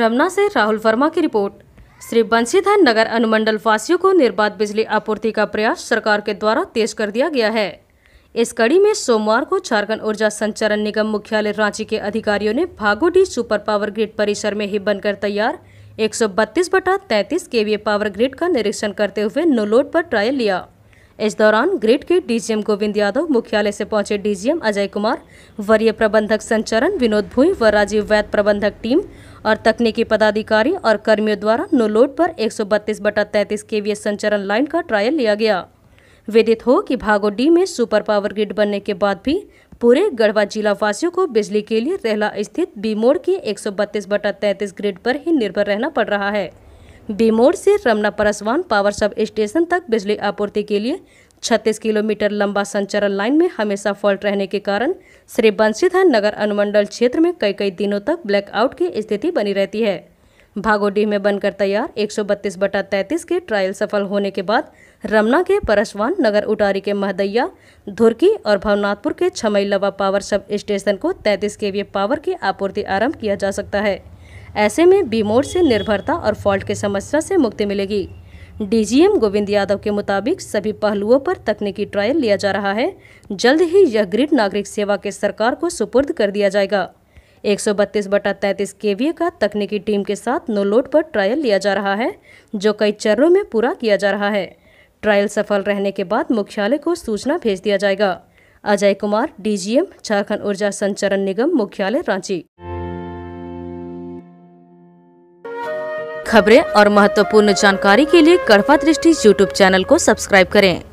रमना से राहुल वर्मा की रिपोर्ट श्री बंशीधर नगर अनुमंडल वासियों को निर्बाध बिजली आपूर्ति का प्रयास सरकार के द्वारा तेज कर दिया गया है इस कड़ी में सोमवार को झारखंड ऊर्जा संचरण निगम मुख्यालय रांची के अधिकारियों ने भागोडी सुपर पावर ग्रिड परिसर में ही बनकर तैयार 132 बटा तैतीस के पावर ग्रिड का निरीक्षण करते हुए नोलोड पर ट्रायल लिया इस दौरान ग्रेड के डीजीएम गोविंद यादव मुख्यालय से पहुंचे डीजीएम अजय कुमार वरीय प्रबंधक संचरण विनोद भुई व राजीव वैद प्रबंधक टीम और तकनीकी पदाधिकारी और कर्मियों द्वारा नो लोड पर बत्तीस बटा 33 केवीए संचरण लाइन का ट्रायल लिया गया विदित हो कि भागो डी में सुपर पावर ग्रिड बनने के बाद भी पूरे गढ़वा जिला वासियों को बिजली के लिए रेहला स्थित बी मोड़ सौ बत्तीस बटा तैंतीस ग्रिड पर ही निर्भर रहना पड़ रहा है बीमोड़ से Ramna Paraswan power substation तक बिजली आपूर्ति के लिए 36 किलोमीटर लंबा संचरण लाइन में हमेशा फॉल्ट रहने के कारण श्री बंशीधर नगर अनुमंडल क्षेत्र में कई कई दिनों तक ब्लैकआउट की स्थिति बनी रहती है भागोडीह में बनकर तैयार एक बटा तैंतीस के ट्रायल सफल होने के बाद रमना के परसवान नगर उटारी के महदैया धुरकी और भवनाथपुर के छमई लवा पावर सब स्टेशन को 33 के पावर की आपूर्ति आरंभ किया जा सकता है ऐसे में बीमोड से निर्भरता और फॉल्ट की समस्या से मुक्ति मिलेगी डीजीएम गोविंद यादव के मुताबिक सभी पहलुओं पर तकनीकी ट्रायल लिया जा रहा है जल्द ही यह ग्रिड नागरिक सेवा के सरकार को सुपुर्द कर दिया जाएगा एक सौ बत्तीस बटा तैंतीस के का तकनीकी टीम के साथ नो लोड पर ट्रायल लिया जा रहा है जो कई चरणों में पूरा किया जा रहा है ट्रायल सफल रहने के बाद मुख्यालय को सूचना भेज दिया जाएगा अजय कुमार डीजीएम झारखंड ऊर्जा संचरण निगम मुख्यालय रांची खबरें और महत्वपूर्ण जानकारी के लिए कड़वा दृष्टि यूट्यूब चैनल को सब्सक्राइब करें